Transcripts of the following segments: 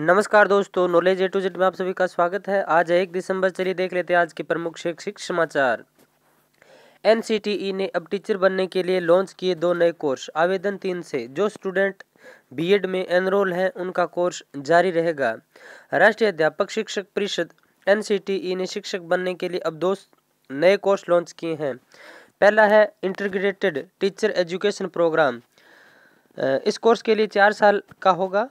नमस्कार दोस्तों knowledge a to Z में आप सभी का स्वागत है आज एक दिसंबर चलिए देख लेते हैं आज के प्रमुख शैक्षिक समाचार एन e ने अब टीचर बनने के लिए लॉन्च किए दो नए कोर्स आवेदन तीन से जो स्टूडेंट बीएड में एनरोल हैं उनका कोर्स जारी रहेगा राष्ट्रीय अध्यापक शिक्षक परिषद एन e ने शिक्षक बनने के लिए अब दो नए कोर्स लॉन्च किए हैं पहला है इंटरग्रेटेड टीचर एजुकेशन प्रोग्राम इस कोर्स के लिए चार साल का होगा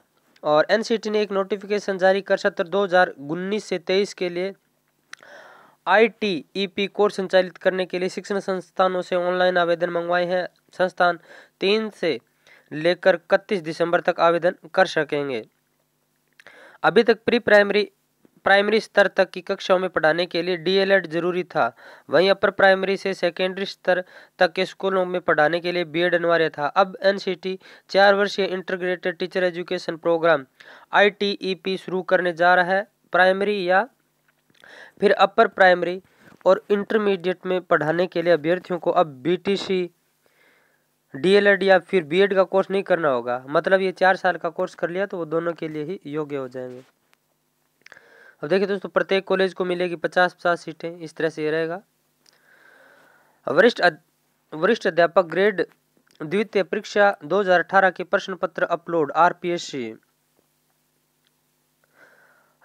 और एन ने एक नोटिफिकेशन जारी कर सत्र दो हज़ार उन्नीस से तेईस के लिए आईटीईपी e कोर्स संचालित करने के लिए शिक्षण संस्थानों से ऑनलाइन आवेदन मंगवाए हैं संस्थान तीन से लेकर इकतीस दिसंबर तक आवेदन कर सकेंगे अभी तक प्री प्राइमरी प्राइमरी स्तर तक की कक्षाओं में पढ़ाने के लिए डीएलएड जरूरी था वहीं अपर प्राइमरी से सेकेंडरी स्तर तक के स्कूलों में पढ़ाने के लिए बीएड अनिवार्य था अब एनसीटी चार वर्षीय integrated teacher education programme ITEP शुरू करने जा रहा है प्राइमरी या फिर अपर प्राइमरी और इंटरमीडिएट में पढ़ाने के लिए अभ्यर्थियों को अब बी डीएलएड या फिर बीएड का कोर्स नहीं करना होगा मतलब ये चार साल का कोर्स कर लिया तो वो दोनों के लिए ही योग्य हो जाएंगे अब देखिए दोस्तों प्रत्येक कॉलेज को मिलेगी पचास पचास सीटें इस तरह से ये रहेगा वरिष्ठ वरिष्ठ अध्यापक ग्रेड द्वितीय परीक्षा 2018 के प्रश्न पत्र अपलोड आरपीएससी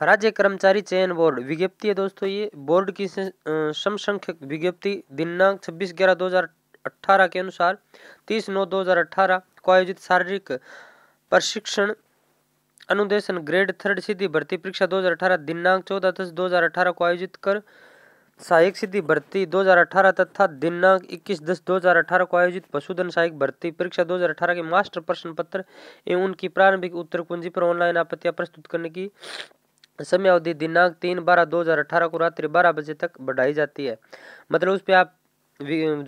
राज्य कर्मचारी चयन बोर्ड विज्ञप्ति है दोस्तों ये बोर्ड की समसंख्यक विज्ञप्ति दिनांक 26 ग्यारह 2018 के अनुसार 30 नौ 2018 को आयोजित शारीरिक प्रशिक्षण अनुदेशन ग्रेड थर्ड सीधी भर्ती परीक्षा 2018 दिनांक 14 दस 2018 को आयोजित कर सहायक सीधी भर्ती 2018 तथा दिनांक 21 दस 2018 को आयोजित पशुधन सहायक भर्ती परीक्षा 2018 के मास्टर प्रश्न पत्र एवं उनकी प्रारंभिक उत्तर कुंजी पर ऑनलाइन आपत्तियां प्रस्तुत करने की समय अवधि दिनांक तीन बारह दो हजार अठारह को रात्रि बारह बजे तक बढ़ाई जाती है मतलब उस पर आप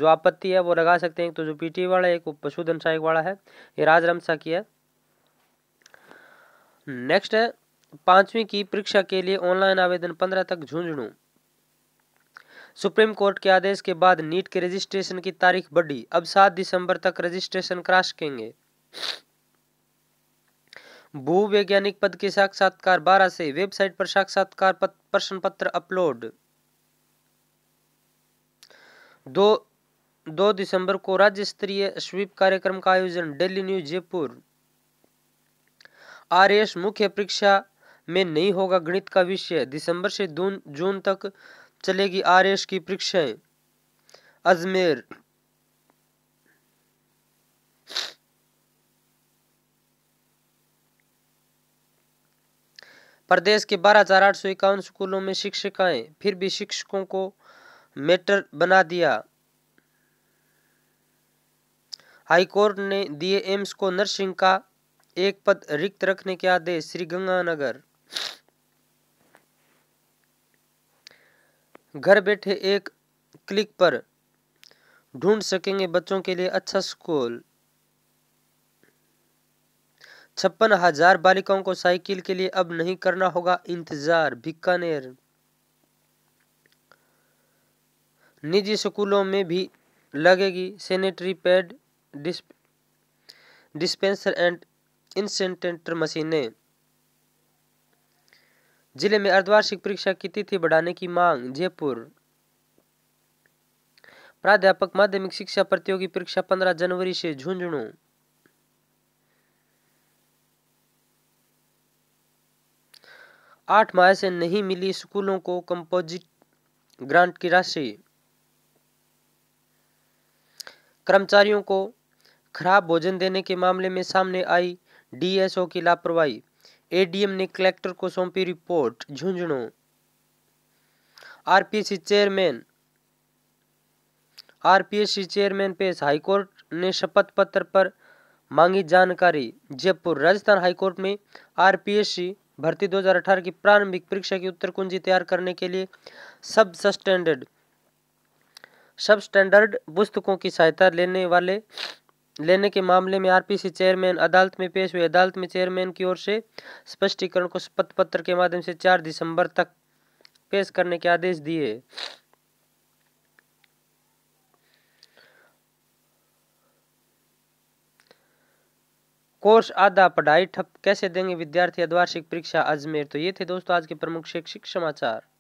जो आपत्ति है वो लगा सकते हैं तो जो पीटी वाला है एक पशुधन सहायक वाला है ये राजरमसा की है नेक्स्ट है पांचवी की परीक्षा के लिए ऑनलाइन आवेदन पंद्रह तक झुंझुनू सुप्रीम कोर्ट के आदेश के बाद नीट के रजिस्ट्रेशन की तारीख बढ़ी अब सात दिसंबर तक रजिस्ट्रेशन करा सकेंगे भू वैज्ञानिक पद के साक्षात्कार बारह से वेबसाइट पर साक्षात्कार प्रश्न पत्र अपलोड दो दो दिसंबर को राज्य स्तरीय स्वीप कार्यक्रम का आयोजन दिल्ली न्यूज जयपुर एस मुख्य परीक्षा में नहीं होगा गणित का विषय दिसंबर से जून तक चलेगी एस की परीक्षाएं अजमेर प्रदेश के बारह हजार आठ सौ इक्यावन स्कूलों में शिक्षिकाएं फिर भी शिक्षकों को मेटर बना दिया हाईकोर्ट ने दिए एम्स को नर्सिंग का एक पद रिक्त रखने के आदेश श्रीगंगानगर घर बैठे एक क्लिक पर ढूंढ सकेंगे बच्चों के लिए अच्छा स्कूल छप्पन हजार बालिकाओं को साइकिल के लिए अब नहीं करना होगा इंतजार बीकानेर निजी स्कूलों में भी लगेगी sanitary pad dispenser and incinerator मशीनें जिले में अर्धवार्षिक परीक्षा की तिथि बढ़ाने की मांग जयपुर प्राध्यापक माध्यमिक शिक्षा प्रतियोगी परीक्षा पंद्रह जनवरी से झुंझुनू आठ माह से नहीं मिली स्कूलों को कंपोजिट ग्रांट की राशि कर्मचारियों को खराब भोजन देने के मामले में सामने आई डीएसओ की लापरवाही एडीएम ने कलेक्टर को सौंपी report Jhunjhunu RPSC chairman RPSC chairman पेश हाईकोर्ट ने शपथ पत्र पर मांगी जानकारी जयपुर राजस्थान हाईकोर्ट में आरपीएससी भर्ती 2018 की प्रारंभिक परीक्षा की उत्तर कुंजी तैयार करने के लिए सब स्टैंडर्ड सब स्टैंडर्ड पुस्तकों की सहायता लेने वाले लेने के मामले में आरपीसी चेयरमैन अदालत में पेश हुए अदालत में चेयरमैन की ओर से स्पष्टीकरण को शपथ पत्र के माध्यम से चार दिसंबर तक पेश करने के आदेश दिए कोर्स आधा पढ़ाई ठप कैसे देंगे विद्यार्थी अद्वार्षिक परीक्षा अजमेर तो ये थे दोस्तों आज के प्रमुख शैक्षिक समाचार